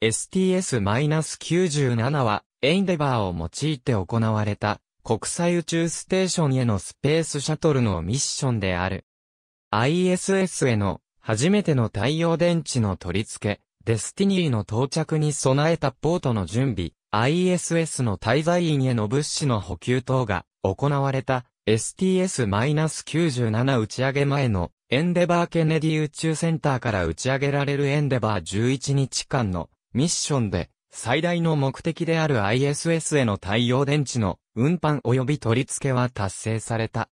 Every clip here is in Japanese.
STS-97 は、エンデバーを用いて行われた、国際宇宙ステーションへのスペースシャトルのミッションである。ISS への、初めての太陽電池の取り付け、デスティニーの到着に備えたポートの準備、ISS の滞在員への物資の補給等が行われた STS-97 打ち上げ前のエンデバー・ケネディ宇宙センターから打ち上げられるエンデバー11日間のミッションで、最大の目的である ISS への太陽電池の運搬及び取り付けは達成された。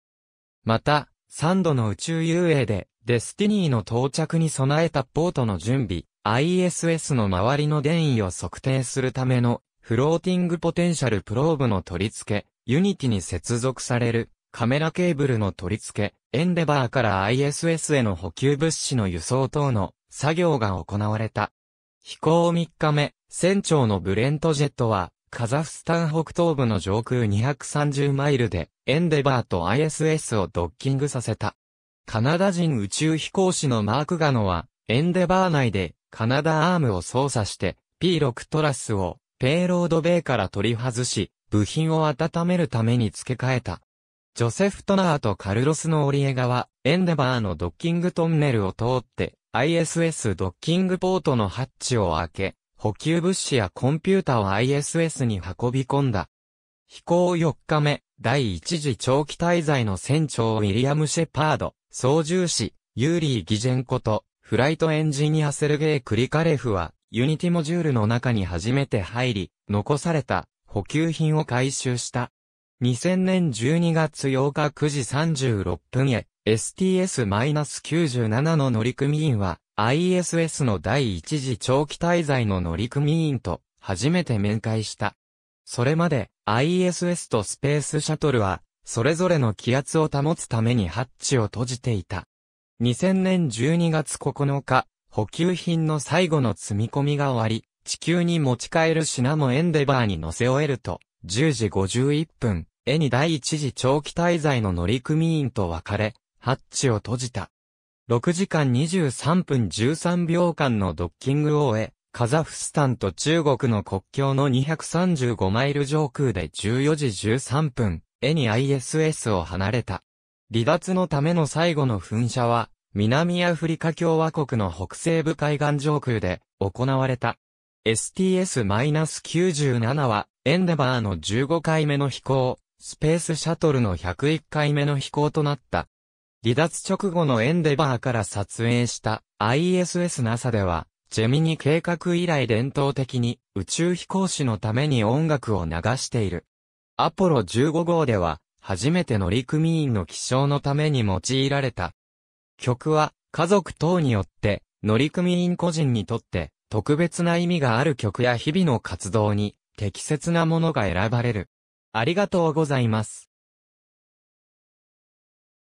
また、3度の宇宙遊泳で、デスティニーの到着に備えたポートの準備、ISS の周りの電位を測定するための、フローティングポテンシャルプローブの取り付け、ユニティに接続される、カメラケーブルの取り付け、エンデバーから ISS への補給物資の輸送等の作業が行われた。飛行3日目、船長のブレントジェットは、カザフスタン北東部の上空230マイルで、エンデバーと ISS をドッキングさせた。カナダ人宇宙飛行士のマークガノは、エンデバー内で、カナダアームを操作して、P6 トラスを、ペイロードベイから取り外し、部品を温めるために付け替えた。ジョセフ・トナーとカルロスのオリエガは、エンデバーのドッキングトンネルを通って、ISS ドッキングポートのハッチを開け、補給物資やコンピュータを ISS に運び込んだ。飛行4日目、第1次長期滞在の船長ウィリアム・シェパード、操縦士、ユーリー・ギジェンこと、フライトエンジニアセルゲイ・クリカレフは、ユニティモジュールの中に初めて入り、残された補給品を回収した。2000年12月8日9時36分へ、STS-97 の乗組員は、ISS の第一次長期滞在の乗組員と、初めて面会した。それまで、ISS とスペースシャトルは、それぞれの気圧を保つためにハッチを閉じていた。2000年12月9日、補給品の最後の積み込みが終わり、地球に持ち帰る品もエンデバーに乗せ終えると、10時51分、絵に第一次長期滞在の乗組員と別れ、ハッチを閉じた。6時間23分13秒間のドッキングを終え、カザフスタンと中国の国境の235マイル上空で14時13分、エに ISS を離れた。離脱のための最後の噴射は、南アフリカ共和国の北西部海岸上空で行われた。STS-97 は、エンデバーの15回目の飛行、スペースシャトルの101回目の飛行となった。離脱直後のエンデバーから撮影した ISS NASA では、ジェミニ計画以来伝統的に宇宙飛行士のために音楽を流している。アポロ15号では、初めて乗組員の起床のために用いられた。曲は、家族等によって、乗組員個人にとって、特別な意味がある曲や日々の活動に、適切なものが選ばれる。ありがとうございます。